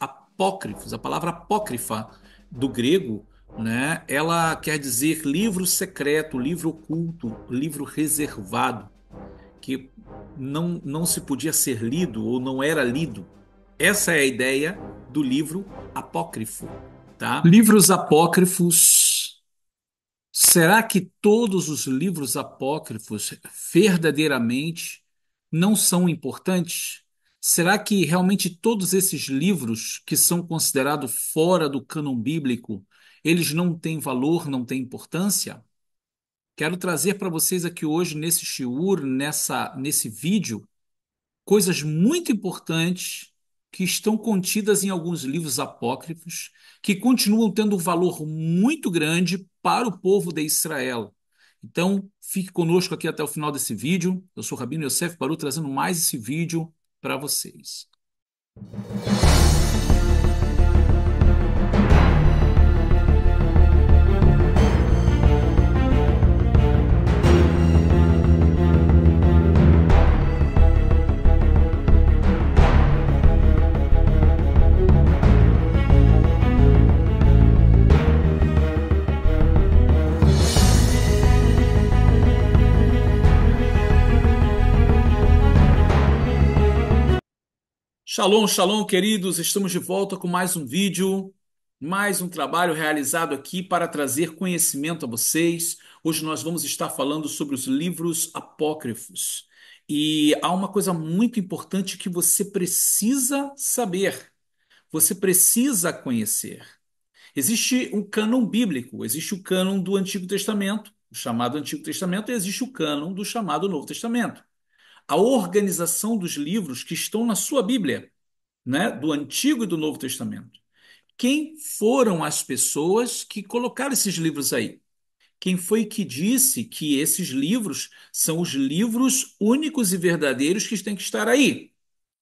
apócrifos. A palavra apócrifa do grego, né, ela quer dizer livro secreto, livro oculto, livro reservado, que não, não se podia ser lido ou não era lido. Essa é a ideia do livro apócrifo. Tá? Livros apócrifos. Será que todos os livros apócrifos verdadeiramente não são importantes? Será que realmente todos esses livros que são considerados fora do cânon bíblico, eles não têm valor, não têm importância? Quero trazer para vocês aqui hoje, nesse shiur, nessa, nesse vídeo, coisas muito importantes que estão contidas em alguns livros apócrifos, que continuam tendo um valor muito grande para o povo de Israel. Então, fique conosco aqui até o final desse vídeo. Eu sou o Rabino Yosef Baru, trazendo mais esse vídeo para vocês. Shalom, shalom, queridos. Estamos de volta com mais um vídeo, mais um trabalho realizado aqui para trazer conhecimento a vocês. Hoje nós vamos estar falando sobre os livros apócrifos. E há uma coisa muito importante que você precisa saber, você precisa conhecer. Existe um cânon bíblico, existe o cânon do Antigo Testamento, o chamado Antigo Testamento, e existe o cânon do chamado Novo Testamento a organização dos livros que estão na sua Bíblia, né, do Antigo e do Novo Testamento. Quem foram as pessoas que colocaram esses livros aí? Quem foi que disse que esses livros são os livros únicos e verdadeiros que têm que estar aí?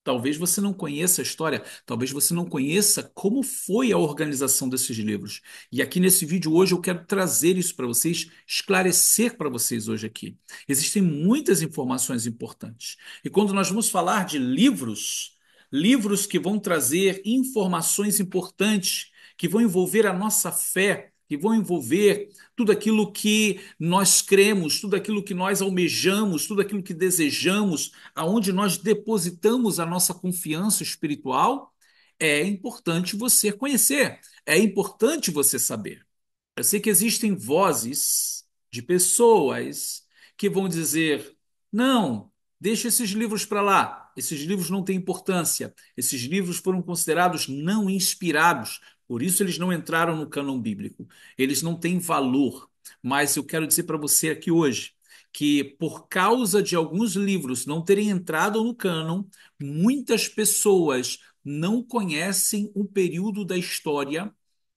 Talvez você não conheça a história, talvez você não conheça como foi a organização desses livros. E aqui nesse vídeo hoje eu quero trazer isso para vocês, esclarecer para vocês hoje aqui. Existem muitas informações importantes. E quando nós vamos falar de livros, livros que vão trazer informações importantes, que vão envolver a nossa fé, que vão envolver tudo aquilo que nós cremos, tudo aquilo que nós almejamos, tudo aquilo que desejamos, aonde nós depositamos a nossa confiança espiritual, é importante você conhecer, é importante você saber. Eu sei que existem vozes de pessoas que vão dizer: não, deixa esses livros para lá, esses livros não têm importância, esses livros foram considerados não inspirados, por isso eles não entraram no cânon bíblico. Eles não têm valor. Mas eu quero dizer para você aqui hoje que, por causa de alguns livros não terem entrado no cânon, muitas pessoas não conhecem o período da história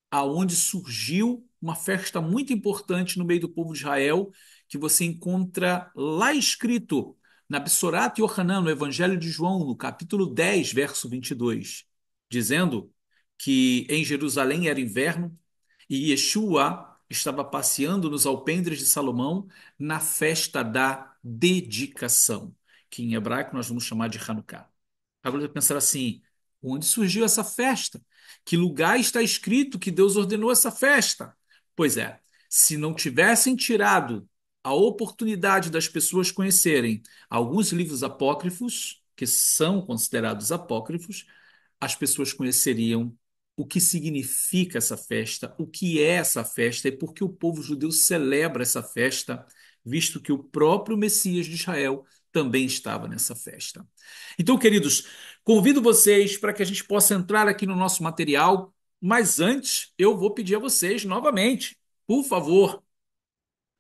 aonde surgiu uma festa muito importante no meio do povo de Israel, que você encontra lá escrito na e Yohanan, no Evangelho de João, no capítulo 10, verso 22, dizendo que em Jerusalém era inverno e Yeshua estava passeando nos alpendres de Salomão na festa da dedicação, que em hebraico nós vamos chamar de Hanukkah. Agora você pensar assim, onde surgiu essa festa? Que lugar está escrito que Deus ordenou essa festa? Pois é, se não tivessem tirado a oportunidade das pessoas conhecerem alguns livros apócrifos, que são considerados apócrifos, as pessoas conheceriam o que significa essa festa, o que é essa festa e por que o povo judeu celebra essa festa, visto que o próprio Messias de Israel também estava nessa festa. Então, queridos, convido vocês para que a gente possa entrar aqui no nosso material, mas antes eu vou pedir a vocês novamente, por favor,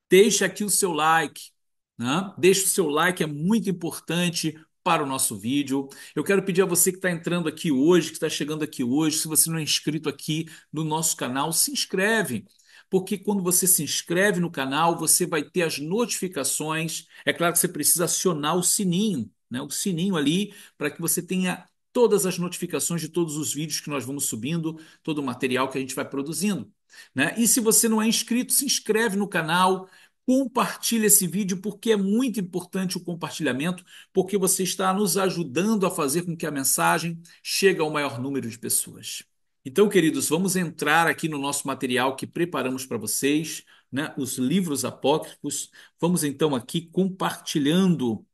deixe aqui o seu like, né? deixe o seu like, é muito importante para o nosso vídeo. Eu quero pedir a você que está entrando aqui hoje, que está chegando aqui hoje, se você não é inscrito aqui no nosso canal, se inscreve porque quando você se inscreve no canal, você vai ter as notificações. É claro que você precisa acionar o sininho, né? o sininho ali, para que você tenha todas as notificações de todos os vídeos que nós vamos subindo, todo o material que a gente vai produzindo. Né? E se você não é inscrito, se inscreve no canal, Compartilhe esse vídeo porque é muito importante o compartilhamento, porque você está nos ajudando a fazer com que a mensagem chegue ao maior número de pessoas. Então, queridos, vamos entrar aqui no nosso material que preparamos para vocês, né? os livros apócrifos. Vamos então aqui compartilhando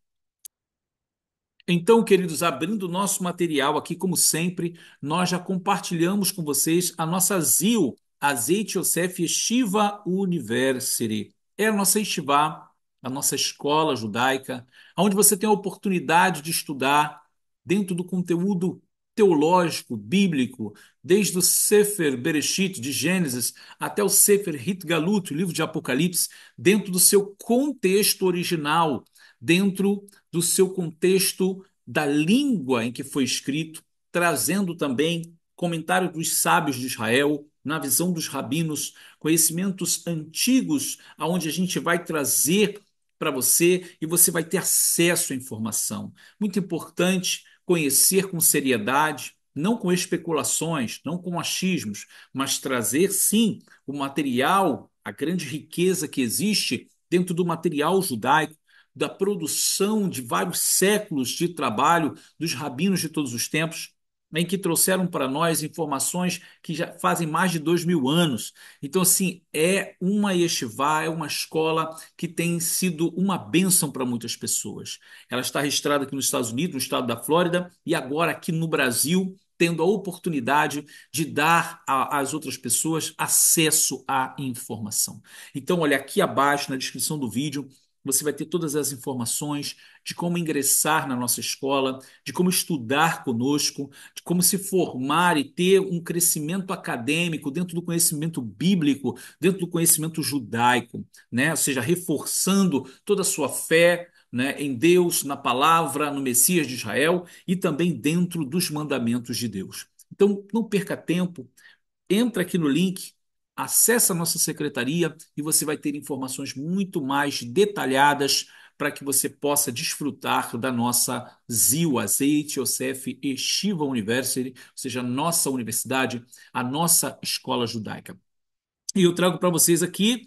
então, queridos, abrindo o nosso material aqui, como sempre, nós já compartilhamos com vocês a nossa ZIL, Azeite Yosef Shiva University é a nossa estivá, a nossa escola judaica, onde você tem a oportunidade de estudar dentro do conteúdo teológico, bíblico, desde o Sefer Bereshit, de Gênesis, até o Sefer Hitgalut, o livro de Apocalipse, dentro do seu contexto original, dentro do seu contexto da língua em que foi escrito, trazendo também comentário dos sábios de Israel, na visão dos rabinos, conhecimentos antigos, aonde a gente vai trazer para você e você vai ter acesso à informação. Muito importante conhecer com seriedade, não com especulações, não com achismos, mas trazer sim o material, a grande riqueza que existe dentro do material judaico, da produção de vários séculos de trabalho dos rabinos de todos os tempos em que trouxeram para nós informações que já fazem mais de dois mil anos. Então, assim, é uma yeshivá, é uma escola que tem sido uma bênção para muitas pessoas. Ela está registrada aqui nos Estados Unidos, no estado da Flórida, e agora aqui no Brasil, tendo a oportunidade de dar às outras pessoas acesso à informação. Então, olha aqui abaixo na descrição do vídeo, você vai ter todas as informações de como ingressar na nossa escola, de como estudar conosco, de como se formar e ter um crescimento acadêmico dentro do conhecimento bíblico, dentro do conhecimento judaico, né? Ou seja, reforçando toda a sua fé, né, em Deus, na palavra, no Messias de Israel e também dentro dos mandamentos de Deus. Então, não perca tempo, entra aqui no link, Acesse a nossa secretaria e você vai ter informações muito mais detalhadas para que você possa desfrutar da nossa ZIU, a OCF e Shiva University, ou seja, a nossa universidade, a nossa escola judaica. E eu trago para vocês aqui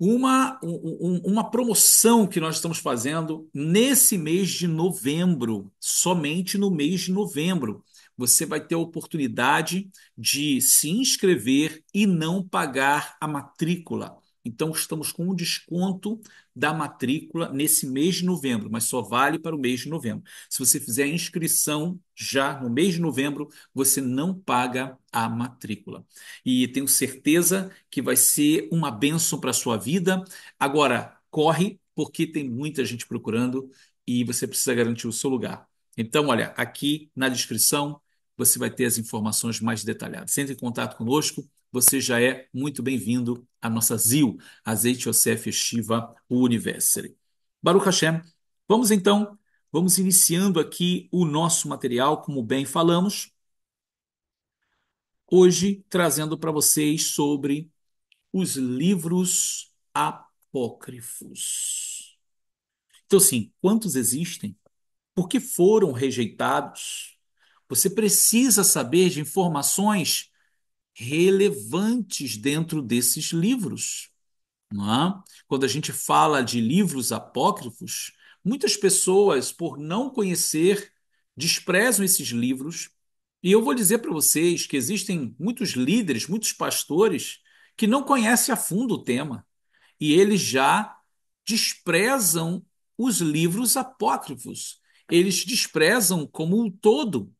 uma, um, uma promoção que nós estamos fazendo nesse mês de novembro, somente no mês de novembro você vai ter a oportunidade de se inscrever e não pagar a matrícula. Então, estamos com um desconto da matrícula nesse mês de novembro, mas só vale para o mês de novembro. Se você fizer a inscrição já no mês de novembro, você não paga a matrícula. E tenho certeza que vai ser uma benção para a sua vida. Agora, corre, porque tem muita gente procurando e você precisa garantir o seu lugar. Então, olha, aqui na descrição você vai ter as informações mais detalhadas. Entre em contato conosco, você já é muito bem-vindo à nossa ZIL, Azeite Yosef Shiva University. Baruch Hashem, vamos então, vamos iniciando aqui o nosso material, como bem falamos, hoje trazendo para vocês sobre os livros apócrifos. Então, assim, quantos existem? Por que foram rejeitados? Você precisa saber de informações relevantes dentro desses livros. É? Quando a gente fala de livros apócrifos, muitas pessoas, por não conhecer, desprezam esses livros. E eu vou dizer para vocês que existem muitos líderes, muitos pastores que não conhecem a fundo o tema e eles já desprezam os livros apócrifos. Eles desprezam como um todo.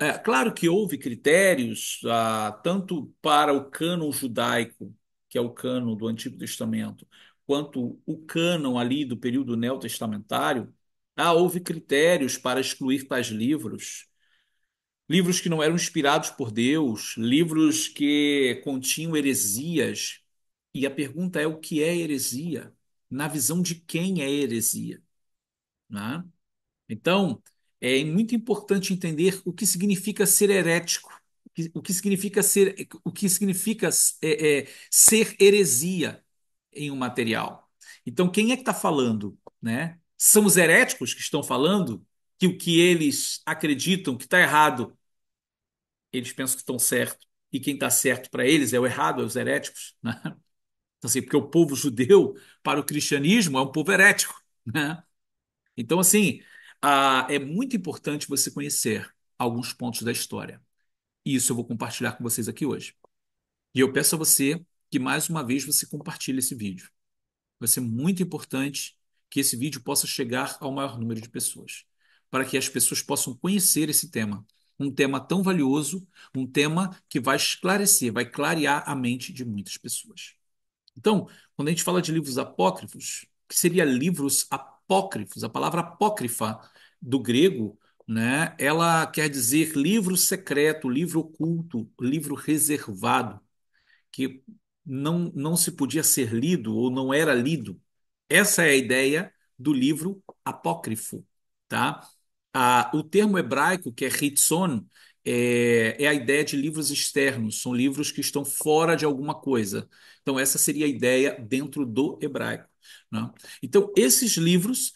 É, claro que houve critérios, ah, tanto para o cânon judaico, que é o cânon do Antigo Testamento, quanto o cânon ali do período neotestamentário, ah, houve critérios para excluir tais livros. Livros que não eram inspirados por Deus, livros que continham heresias. E a pergunta é: o que é heresia? Na visão de quem é heresia? Né? Então, é muito importante entender o que significa ser herético, o que significa ser, o que significa é, é, ser heresia em um material. Então, quem é que está falando? Né? São os heréticos que estão falando que o que eles acreditam que está errado, eles pensam que estão certo, e quem está certo para eles é o errado, é os heréticos. Né? Então, assim, porque o povo judeu, para o cristianismo, é um povo herético. Né? Então, assim, ah, é muito importante você conhecer alguns pontos da história. E isso eu vou compartilhar com vocês aqui hoje. E eu peço a você que mais uma vez você compartilhe esse vídeo. Vai ser muito importante que esse vídeo possa chegar ao maior número de pessoas, para que as pessoas possam conhecer esse tema, um tema tão valioso, um tema que vai esclarecer, vai clarear a mente de muitas pessoas. Então, quando a gente fala de livros apócrifos, que seria livros apócrifos, a palavra apócrifa do grego, né, ela quer dizer livro secreto, livro oculto, livro reservado, que não, não se podia ser lido ou não era lido. Essa é a ideia do livro apócrifo. Tá? Ah, o termo hebraico, que é hitzon, é, é, a ideia de livros externos, são livros que estão fora de alguma coisa. Então, essa seria a ideia dentro do hebraico. Né? Então, esses livros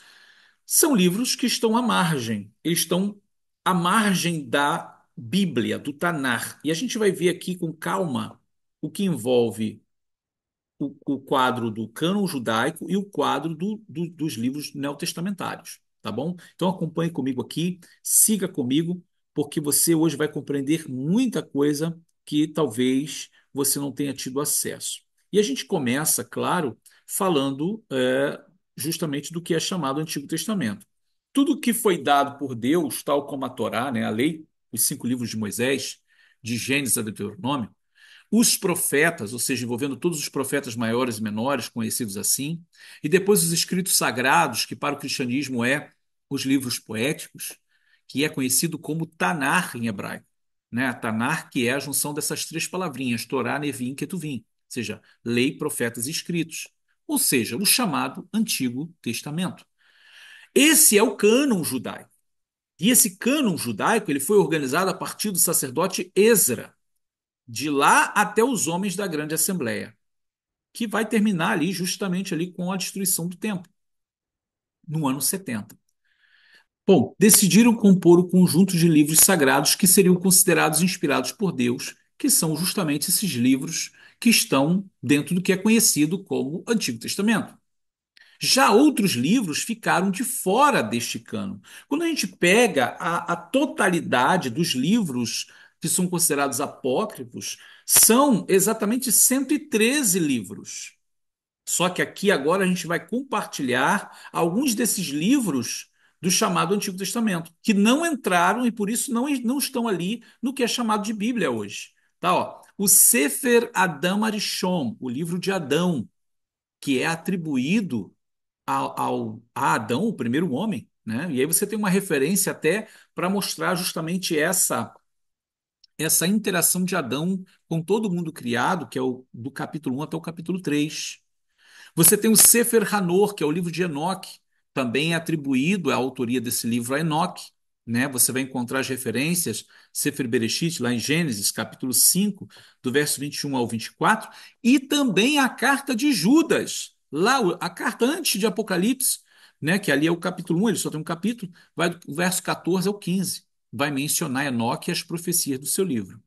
são livros que estão à margem, eles estão à margem da Bíblia, do Tanar. E a gente vai ver aqui com calma o que envolve o, o quadro do cânon judaico e o quadro do, do, dos livros neotestamentários, tá bom? Então acompanhe comigo aqui, siga comigo, porque você hoje vai compreender muita coisa que talvez você não tenha tido acesso. E a gente começa, claro, falando é, justamente do que é chamado Antigo Testamento. Tudo que foi dado por Deus, tal como a Torá, né, a lei, os cinco livros de Moisés, de Gênesis a Deuteronômio, os profetas, ou seja, envolvendo todos os profetas maiores e menores, conhecidos assim, e depois os escritos sagrados, que para o cristianismo é os livros poéticos, que é conhecido como Tanar em hebraico. Né? Tanar, que é a junção dessas três palavrinhas, Torá, Nevim e Ketuvim, ou seja, lei, profetas e escritos ou seja, o chamado Antigo Testamento. Esse é o cânon judaico. E esse cânon judaico ele foi organizado a partir do sacerdote Ezra, de lá até os homens da Grande Assembleia, que vai terminar ali justamente ali com a destruição do templo, no ano 70. Bom, decidiram compor o conjunto de livros sagrados que seriam considerados inspirados por Deus, que são justamente esses livros que estão dentro do que é conhecido como Antigo Testamento. Já outros livros ficaram de fora deste cano. Quando a gente pega a, a totalidade dos livros que são considerados apócrifos, são exatamente 113 livros. Só que aqui agora a gente vai compartilhar alguns desses livros do chamado Antigo Testamento, que não entraram e por isso não, não estão ali no que é chamado de Bíblia hoje. Tá, ó. O Sefer Adam Arishon, o livro de Adão, que é atribuído ao, ao, a Adão, o primeiro homem, né? E aí você tem uma referência até para mostrar justamente essa essa interação de Adão com todo mundo criado, que é o do capítulo 1 até o capítulo 3. Você tem o Sefer Hanor, que é o livro de Enoque, também é atribuído à autoria desse livro a Enoque. Né? Você vai encontrar as referências, Sefer Bereshit, lá em Gênesis, capítulo 5, do verso 21 ao 24, e também a carta de Judas, lá a carta antes de Apocalipse, né? que ali é o capítulo 1, ele só tem um capítulo, vai do verso 14 ao 15, vai mencionar Enoque e as profecias do seu livro.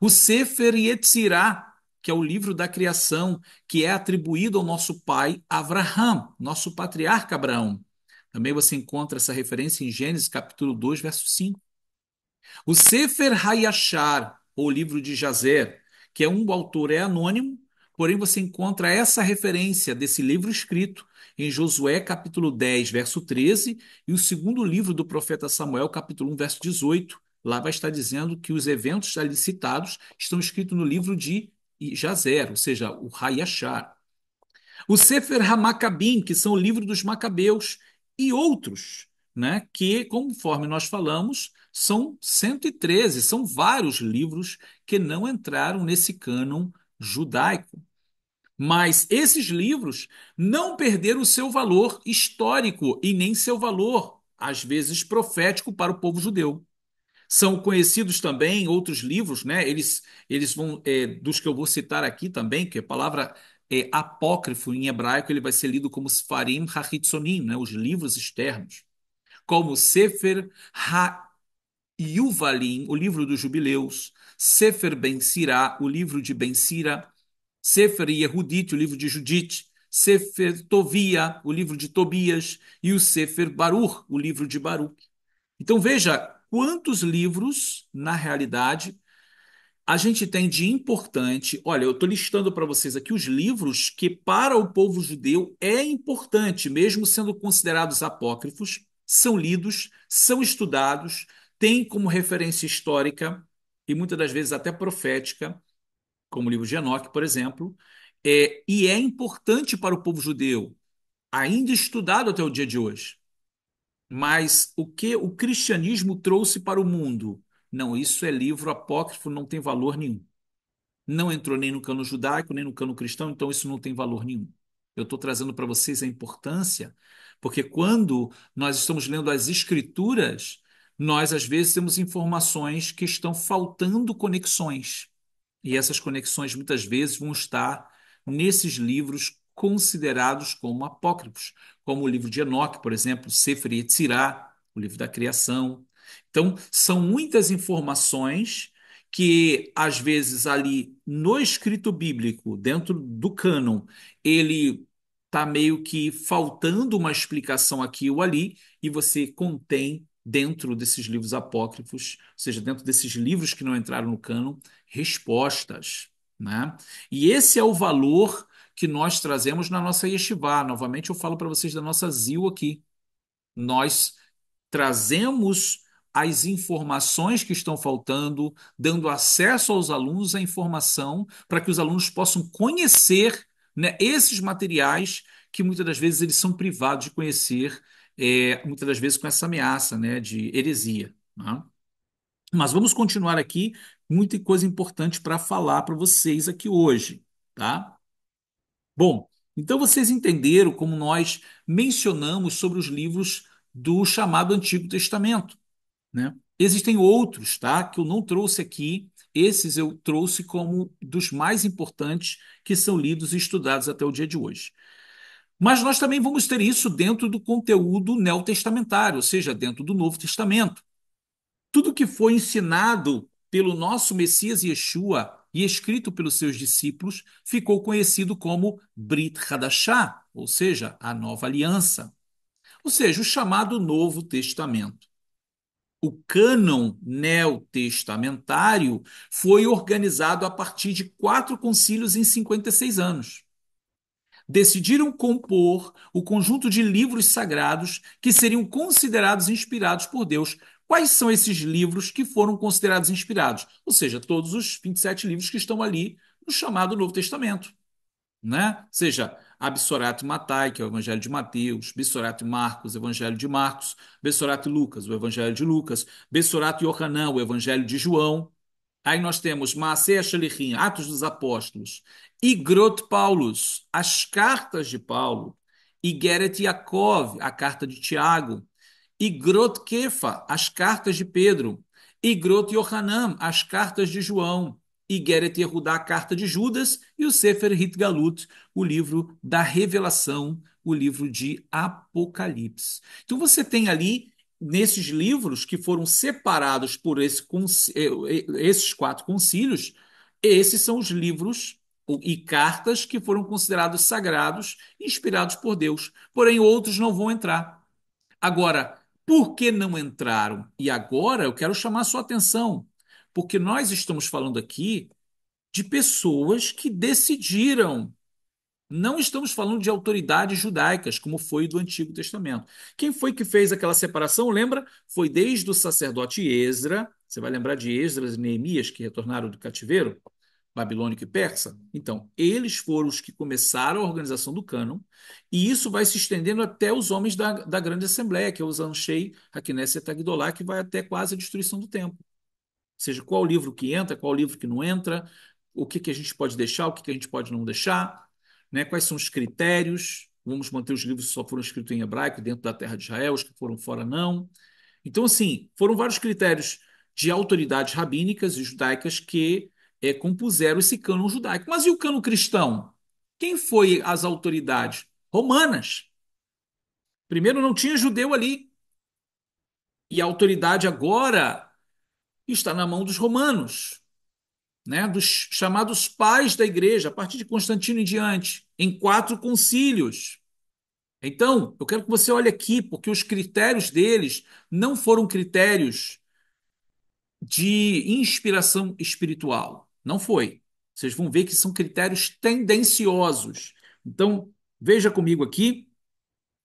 O Sefer Yetzirah, que é o livro da criação, que é atribuído ao nosso pai Abraham, nosso patriarca Abraão. Também você encontra essa referência em Gênesis capítulo 2, verso 5. O Sefer Hayashar, ou livro de Jazer, que é um autor é anônimo, porém você encontra essa referência desse livro escrito em Josué capítulo 10, verso 13, e o segundo livro do profeta Samuel, capítulo 1, verso 18. Lá vai estar dizendo que os eventos ali citados estão escritos no livro de Jazer, ou seja, o Hayashar. O Sefer HaMaccabim, que são o livro dos Macabeus, e outros, né, que, conforme nós falamos, são 113, são vários livros que não entraram nesse cânon judaico. Mas esses livros não perderam seu valor histórico e nem seu valor, às vezes, profético para o povo judeu. São conhecidos também outros livros, né? Eles, eles vão, é, dos que eu vou citar aqui também, que é a palavra é, apócrifo em hebraico ele vai ser lido como Sfarim Hachitzonim, né, os livros externos, como Sefer HaYuvalim, o livro dos jubileus, Sefer Ben Sirá, o livro de Ben Sira, Sefer Yehudit, o livro de Judite, Sefer Tovia, o livro de Tobias, e o Sefer Baruch, o livro de Baruch. Então veja quantos livros, na realidade, a gente tem de importante. Olha, eu estou listando para vocês aqui os livros que, para o povo judeu, é importante, mesmo sendo considerados apócrifos, são lidos, são estudados, têm como referência histórica e muitas das vezes até profética, como o livro de Enoch, por exemplo, é, e é importante para o povo judeu, ainda estudado até o dia de hoje. Mas o que o cristianismo trouxe para o mundo? Não, isso é livro apócrifo, não tem valor nenhum. Não entrou nem no cano judaico, nem no cano cristão, então isso não tem valor nenhum. Eu estou trazendo para vocês a importância, porque quando nós estamos lendo as escrituras, nós às vezes temos informações que estão faltando conexões. E essas conexões muitas vezes vão estar nesses livros considerados como apócrifos, como o livro de Enoque, por exemplo, Sefer Yetzirah, o livro da criação, então, são muitas informações que às vezes ali no escrito bíblico, dentro do cânon, ele está meio que faltando uma explicação aqui ou ali, e você contém dentro desses livros apócrifos, ou seja, dentro desses livros que não entraram no cânon, respostas. Né? E esse é o valor que nós trazemos na nossa Yeshivá. Novamente eu falo para vocês da nossa ZIL aqui. Nós trazemos as informações que estão faltando, dando acesso aos alunos à informação para que os alunos possam conhecer né, esses materiais que muitas das vezes eles são privados de conhecer, é, muitas das vezes com essa ameaça né, de heresia. Né? Mas vamos continuar aqui, muita coisa importante para falar para vocês aqui hoje, tá? Bom, então vocês entenderam como nós mencionamos sobre os livros do chamado Antigo Testamento. Né? Existem outros, tá? Que eu não trouxe aqui. Esses eu trouxe como dos mais importantes que são lidos e estudados até o dia de hoje. Mas nós também vamos ter isso dentro do conteúdo neotestamentário, ou seja, dentro do Novo Testamento. Tudo que foi ensinado pelo nosso Messias Yeshua e escrito pelos seus discípulos ficou conhecido como Brit Hadashah, ou seja, a Nova Aliança. Ou seja, o chamado Novo Testamento o cânon neotestamentário foi organizado a partir de quatro concílios em 56 anos. Decidiram compor o conjunto de livros sagrados que seriam considerados inspirados por Deus. Quais são esses livros que foram considerados inspirados? Ou seja, todos os 27 livros que estão ali no chamado Novo Testamento. Né? Ou seja, Absorato Matai, que é o Evangelho de Mateus, Bessorato Marcos, Evangelho de Marcos, Bessorato Lucas, o Evangelho de Lucas, Bessorato Yohanan, o Evangelho de João. Aí nós temos e Shalichim, Atos dos Apóstolos, e Grot Paulus, as cartas de Paulo, e Geret Yaakov, a carta de Tiago, e Grot Kefa, as cartas de Pedro, e Grot Yohanan, as cartas de João, e Geret Yehudá, a Carta de Judas, e o Sefer Hitgalut, o livro da Revelação, o livro de Apocalipse. Então você tem ali, nesses livros que foram separados por esse, eh, eh, esses quatro concílios, esses são os livros e cartas que foram considerados sagrados, inspirados por Deus. Porém, outros não vão entrar. Agora, por que não entraram? E agora eu quero chamar sua atenção. Porque nós estamos falando aqui de pessoas que decidiram. Não estamos falando de autoridades judaicas, como foi do Antigo Testamento. Quem foi que fez aquela separação? Lembra? Foi desde o sacerdote Ezra, você vai lembrar de Ezra, e Neemias, que retornaram do cativeiro babilônico e persa? Então, eles foram os que começaram a organização do cânon, e isso vai se estendendo até os homens da, da grande assembleia, que é os Anshei, Haknesset e Tagdolá, que vai até quase a destruição do templo seja, qual livro que entra, qual livro que não entra, o que, que a gente pode deixar, o que, que a gente pode não deixar, né? quais são os critérios, vamos manter os livros que só foram escritos em hebraico dentro da terra de Israel, os que foram fora não. Então, assim, foram vários critérios de autoridades rabínicas e judaicas que é, compuseram esse cânon judaico. Mas e o cânon cristão? Quem foi as autoridades? Romanas. Primeiro não tinha judeu ali. E a autoridade agora está na mão dos romanos, né? dos chamados pais da igreja, a partir de Constantino em diante, em quatro concílios. Então, eu quero que você olhe aqui, porque os critérios deles não foram critérios de inspiração espiritual. Não foi. Vocês vão ver que são critérios tendenciosos. Então, veja comigo aqui.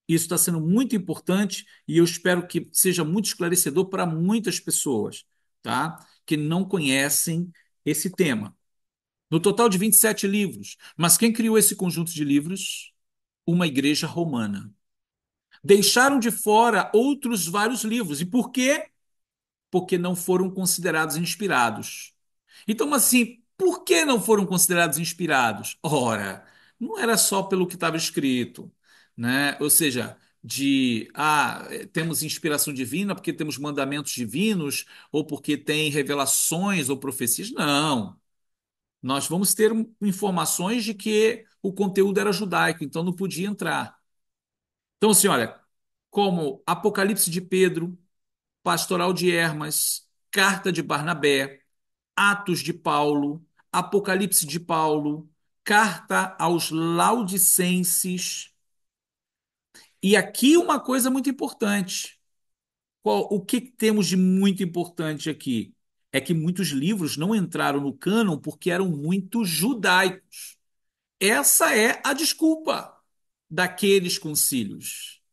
Isso está sendo muito importante e eu espero que seja muito esclarecedor para muitas pessoas tá? que não conhecem esse tema. No total de 27 livros. Mas quem criou esse conjunto de livros? Uma igreja romana. Deixaram de fora outros vários livros. E por quê? Porque não foram considerados inspirados. Então, assim, por que não foram considerados inspirados? Ora, não era só pelo que estava escrito. Né? Ou seja, de ah, eh, temos inspiração divina porque temos mandamentos divinos ou porque tem revelações ou profecias. Não. Nós vamos ter informações de que o conteúdo era judaico, então não podia entrar. Então, assim, olha, como Apocalipse de Pedro, Pastoral de Hermas, Carta de Barnabé, Atos de Paulo, Apocalipse de Paulo, Carta aos Laodicenses, e aqui uma coisa muito importante. Qual, o que temos de muito importante aqui? É que muitos livros não entraram no cânon porque eram muito judaicos. Essa é a desculpa daqueles concílios.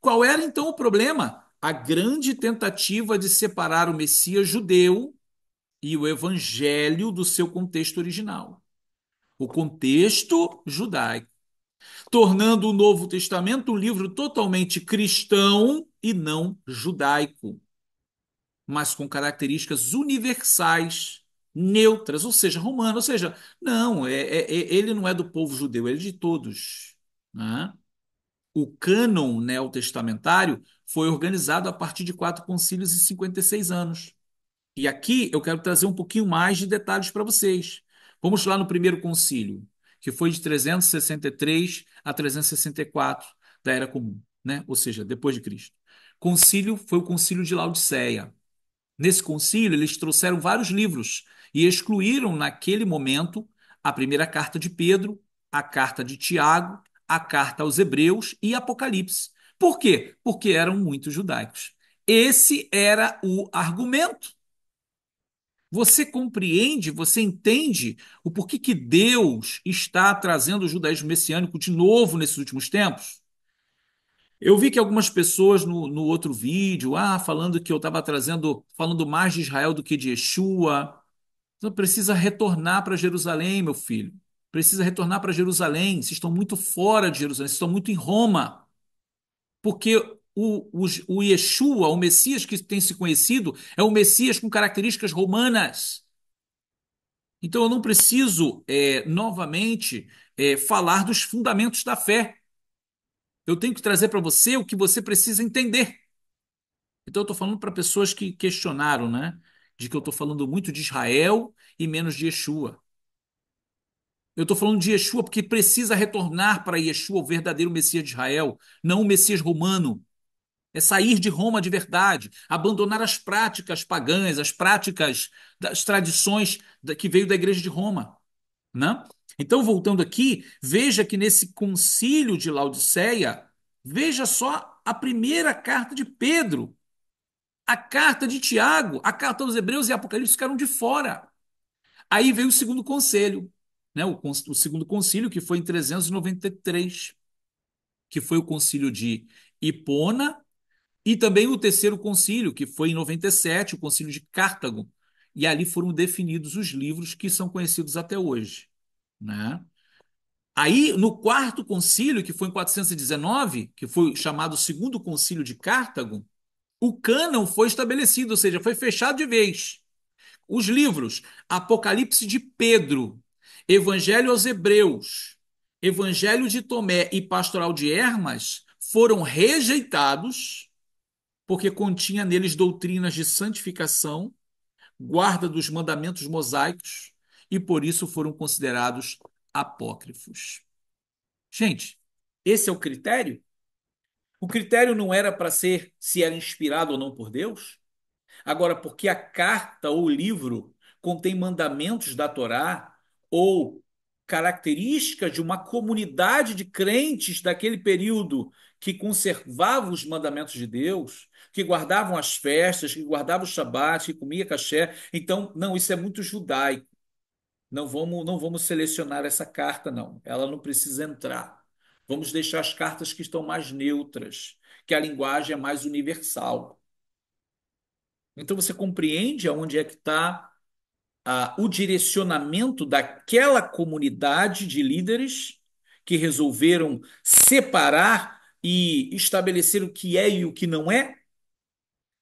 Qual era então o problema? A grande tentativa de separar o Messias judeu e o evangelho do seu contexto original. O contexto judaico tornando o Novo Testamento um livro totalmente cristão e não judaico, mas com características universais, neutras, ou seja, romano, ou seja, não, é, é, é ele não é do povo judeu, ele é de todos. Né? O cânon neotestamentário foi organizado a partir de quatro concílios e 56 anos. E aqui eu quero trazer um pouquinho mais de detalhes para vocês. Vamos lá no primeiro concílio que foi de 363 a 364 da Era Comum, né? ou seja, depois de Cristo. Concílio foi o concílio de Laodiceia. Nesse concílio, eles trouxeram vários livros e excluíram, naquele momento, a primeira carta de Pedro, a carta de Tiago, a carta aos Hebreus e Apocalipse. Por quê? Porque eram muito judaicos. Esse era o argumento você compreende, você entende o porquê que Deus está trazendo o judaísmo messiânico de novo nesses últimos tempos? Eu vi que algumas pessoas no, no outro vídeo, ah, falando que eu estava trazendo, falando mais de Israel do que de Yeshua. Então precisa retornar para Jerusalém, meu filho. Precisa retornar para Jerusalém. Vocês estão muito fora de Jerusalém, vocês estão muito em Roma. Porque o, o, o Yeshua, o Messias que tem se conhecido, é um Messias com características romanas. Então eu não preciso é, novamente é, falar dos fundamentos da fé. Eu tenho que trazer para você o que você precisa entender. Então eu estou falando para pessoas que questionaram, né? De que eu estou falando muito de Israel e menos de Yeshua. Eu estou falando de Yeshua porque precisa retornar para Yeshua, o verdadeiro Messias de Israel, não o Messias romano, é sair de Roma de verdade, abandonar as práticas pagãs, as práticas das tradições que veio da igreja de Roma. Né? Então, voltando aqui, veja que nesse concílio de Laodiceia, veja só a primeira carta de Pedro, a carta de Tiago, a carta dos Hebreus e Apocalipse ficaram de fora. Aí veio o segundo conselho, né? o, o segundo concílio, que foi em 393, que foi o concílio de Hipona, e também o terceiro concílio, que foi em 97, o concílio de Cartago, e ali foram definidos os livros que são conhecidos até hoje. Né? Aí, no quarto concílio, que foi em 419, que foi chamado Segundo Concílio de Cartago, o cânon foi estabelecido, ou seja, foi fechado de vez. Os livros Apocalipse de Pedro, Evangelho aos Hebreus, Evangelho de Tomé e Pastoral de Hermas foram rejeitados porque continha neles doutrinas de santificação, guarda dos mandamentos mosaicos, e por isso foram considerados apócrifos. Gente, esse é o critério? O critério não era para ser se era inspirado ou não por Deus? Agora, porque a carta ou o livro contém mandamentos da Torá ou características de uma comunidade de crentes daquele período que conservavam os mandamentos de Deus, que guardavam as festas, que guardavam o shabat, que comia caché. Então, não, isso é muito judaico. Não vamos, não vamos selecionar essa carta, não. Ela não precisa entrar. Vamos deixar as cartas que estão mais neutras, que a linguagem é mais universal. Então você compreende aonde é que está o direcionamento daquela comunidade de líderes que resolveram separar e estabelecer o que é e o que não é?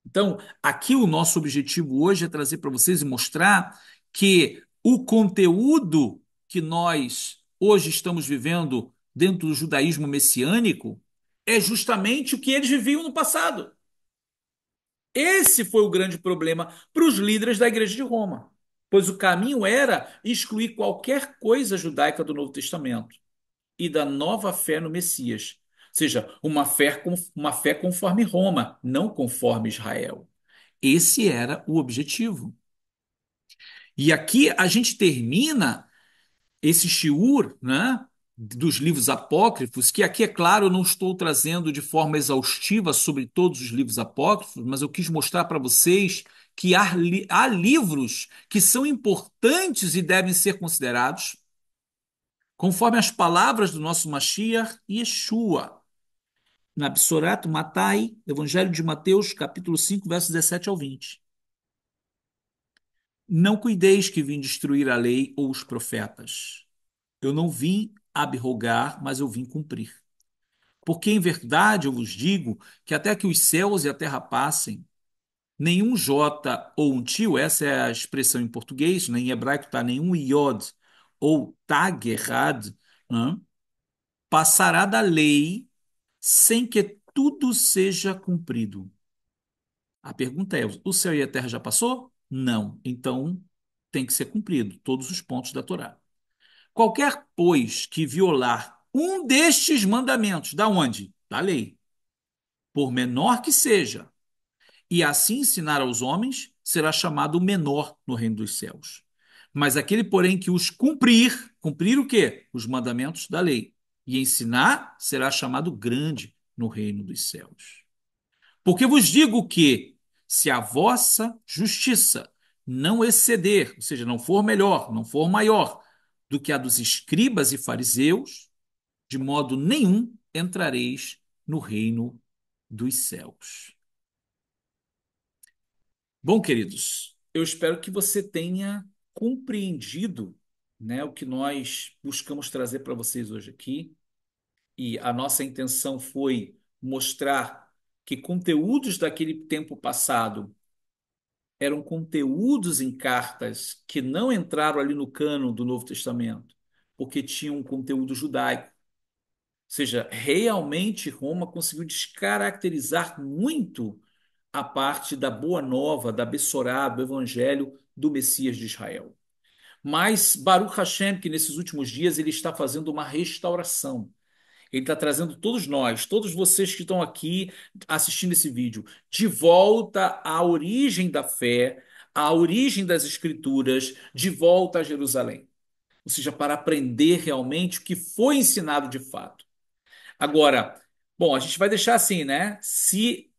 Então, aqui o nosso objetivo hoje é trazer para vocês e mostrar que o conteúdo que nós hoje estamos vivendo dentro do judaísmo messiânico é justamente o que eles viviam no passado. Esse foi o grande problema para os líderes da Igreja de Roma, pois o caminho era excluir qualquer coisa judaica do Novo Testamento e da nova fé no Messias, seja, uma fé, uma fé conforme Roma, não conforme Israel. Esse era o objetivo. E aqui a gente termina esse shiur, né? dos livros apócrifos, que aqui, é claro, eu não estou trazendo de forma exaustiva sobre todos os livros apócrifos, mas eu quis mostrar para vocês que há, li há, livros que são importantes e devem ser considerados, conforme as palavras do nosso Mashiach Yeshua na Absorato Matai, Evangelho de Mateus, capítulo 5, versos 17 ao 20. Não cuideis que vim destruir a lei ou os profetas. Eu não vim abrogar, mas eu vim cumprir. Porque em verdade eu vos digo que até que os céus e a terra passem, nenhum jota ou um tio, essa é a expressão em português, né? em hebraico está nenhum iod ou tagerad, né? passará da lei sem que tudo seja cumprido. A pergunta é: o céu e a terra já passou? Não. Então tem que ser cumprido todos os pontos da Torá. Qualquer, pois, que violar um destes mandamentos, da onde? Da lei. Por menor que seja, e assim ensinar aos homens, será chamado menor no reino dos céus. Mas aquele, porém, que os cumprir, cumprir o quê? Os mandamentos da lei, e ensinar, será chamado grande no reino dos céus. Porque vos digo que, se a vossa justiça não exceder, ou seja, não for melhor, não for maior do que a dos escribas e fariseus, de modo nenhum entrareis no reino dos céus. Bom, queridos, eu espero que você tenha compreendido né, o que nós buscamos trazer para vocês hoje aqui. E a nossa intenção foi mostrar que conteúdos daquele tempo passado eram conteúdos em cartas que não entraram ali no cano do Novo Testamento, porque tinham um conteúdo judaico. Ou seja, realmente Roma conseguiu descaracterizar muito a parte da boa nova, da Bessorá, do evangelho do Messias de Israel. Mas Baruch Hashem, que nesses últimos dias ele está fazendo uma restauração. Ele está trazendo todos nós, todos vocês que estão aqui assistindo esse vídeo, de volta à origem da fé, à origem das escrituras, de volta a Jerusalém. Ou seja, para aprender realmente o que foi ensinado de fato. Agora, bom, a gente vai deixar assim, né? Se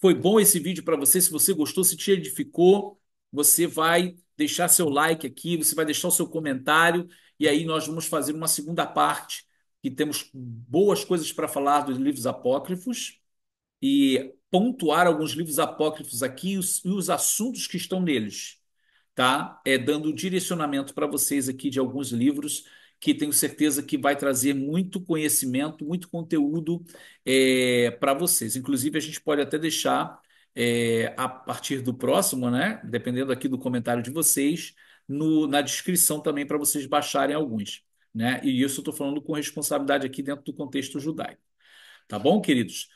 foi bom esse vídeo para você, se você gostou, se te edificou, você vai deixar seu like aqui, você vai deixar o seu comentário e aí nós vamos fazer uma segunda parte que temos boas coisas para falar dos livros apócrifos e pontuar alguns livros apócrifos aqui e os, e os assuntos que estão neles, tá? É dando direcionamento para vocês aqui de alguns livros que tenho certeza que vai trazer muito conhecimento, muito conteúdo é, para vocês. Inclusive a gente pode até deixar é, a partir do próximo, né? Dependendo aqui do comentário de vocês, no, na descrição também para vocês baixarem alguns, né? E isso eu estou falando com responsabilidade aqui dentro do contexto judaico. Tá bom, queridos?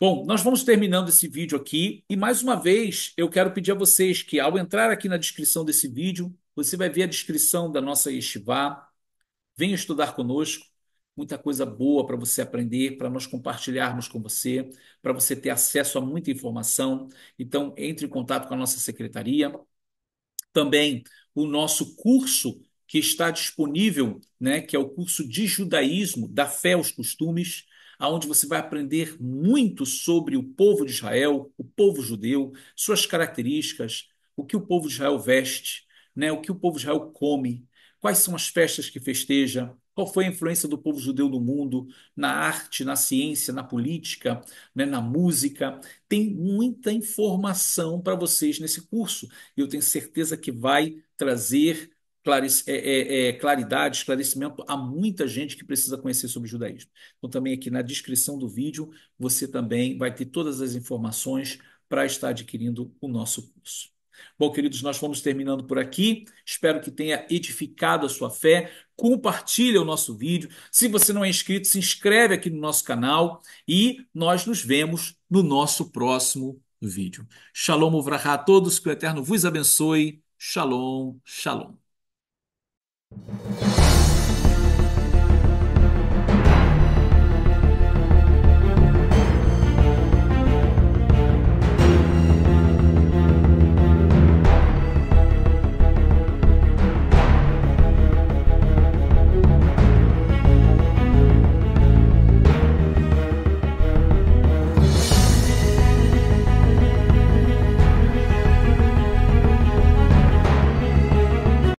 Bom, nós vamos terminando esse vídeo aqui e mais uma vez eu quero pedir a vocês que ao entrar aqui na descrição desse vídeo, você vai ver a descrição da nossa Yeshiva, venha estudar conosco, muita coisa boa para você aprender, para nós compartilharmos com você, para você ter acesso a muita informação. Então, entre em contato com a nossa secretaria. Também o nosso curso que está disponível, né, que é o curso de judaísmo, da fé aos costumes, aonde você vai aprender muito sobre o povo de Israel, o povo judeu, suas características, o que o povo de Israel veste, né, o que o povo de Israel come, quais são as festas que festeja, qual foi a influência do povo judeu no mundo, na arte, na ciência, na política, né, na música? Tem muita informação para vocês nesse curso. E eu tenho certeza que vai trazer é, é, é, claridade, esclarecimento a muita gente que precisa conhecer sobre judaísmo. Então, também aqui na descrição do vídeo, você também vai ter todas as informações para estar adquirindo o nosso curso. Bom, queridos, nós vamos terminando por aqui. Espero que tenha edificado a sua fé. Compartilhe o nosso vídeo. Se você não é inscrito, se inscreve aqui no nosso canal e nós nos vemos no nosso próximo vídeo. Shalom Uvrahá a todos, que o Eterno vos abençoe. Shalom, shalom.